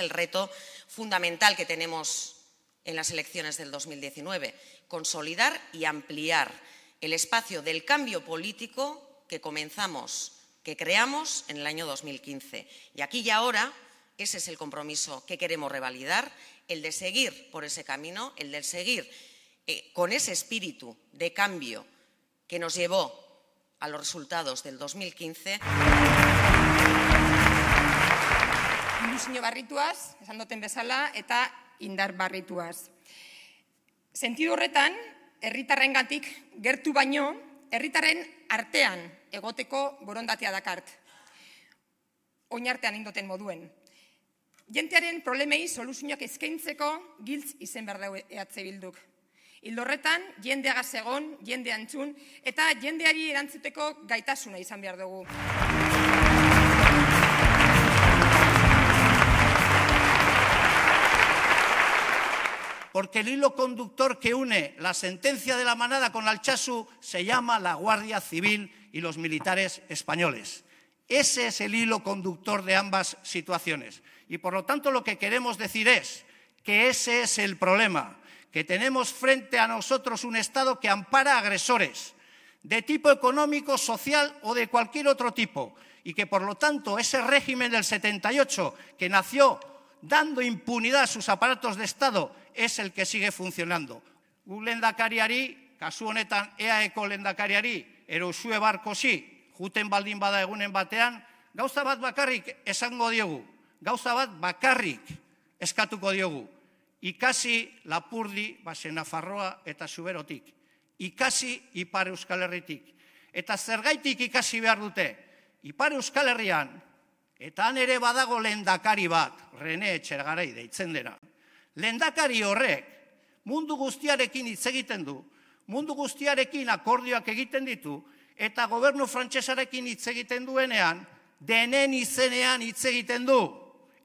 el reto fundamental que tenemos en las elecciones del 2019, consolidar y ampliar el espacio del cambio político que comenzamos, que creamos en el año 2015. Y aquí y ahora, ese es el compromiso que queremos revalidar, el de seguir por ese camino, el de seguir eh, con ese espíritu de cambio que nos llevó a los resultados del 2015. ilusio barrituaz, esan duten bezala, eta indar barrituaz. Sentidu horretan, herritarren gatik gertu baino, herritaren artean egoteko borondatea dakart. Oin artean indoten moduen. Jentearen problemei soluzioak eskaintzeko giltz izen berdeu eatze bilduk. horretan, jendeaga egon, jende antzun, eta jendeari erantzuteko gaitasuna izan behar dugu. porque el hilo conductor que une la sentencia de la manada con Alchasu se llama la Guardia Civil y los militares españoles. Ese es el hilo conductor de ambas situaciones. Y por lo tanto lo que queremos decir es que ese es el problema, que tenemos frente a nosotros un Estado que ampara agresores de tipo económico, social o de cualquier otro tipo, y que por lo tanto ese régimen del 78 que nació dando impunidad a sus aparatos de Estado es el que sigue funcionando. lendakariari, kasu honetan EAEko lendakariari, erosue barkosi, juten baldin bada egunen batean, gauza bat bakarrik esango diogu, gauza bat bakarrik eskatuko diogu. Ikasi lapurdi, base Nafarroa eta suberotik. Ikasi Ipar Euskal Herritik. Eta zergaitik ikasi behar dute, Ipar Euskal Herrian, eta han ere badago lendakari bat, Rene Etxergarai deitzen dena, lendakari horrek mundu guztiarekin hitz egiten du, mundu guztiarekin akordioak egiten ditu, eta gobernu frantsesarekin hitz egiten duenean, denen izenean hitz egiten du.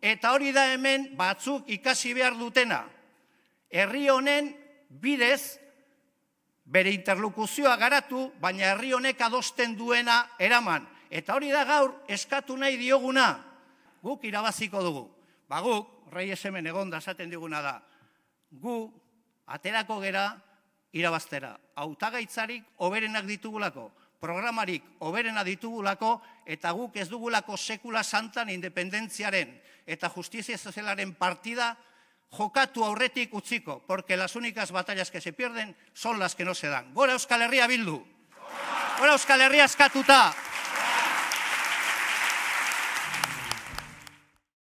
Eta hori da hemen batzuk ikasi behar dutena. Herri honen bidez bere interlokuzioa garatu, baina herri honek adosten duena eraman. Eta hori da gaur eskatu nahi dioguna, guk irabaziko dugu. Ba rei esemen egon da diguna da, gu, aterako gera, irabaztera. Autagaitzarik oberenak ditugulako, programarik, oberena ditugulako, eta guk ez dugulako sekula santan independentziaren eta justizia sozialaren partida jokatu aurretik utziko, porque las únicas batallas que se pierden son las que no se dan. Gora Euskal Herria Bildu! Gora Euskal Herria Gora Euskal Herria Eskatuta!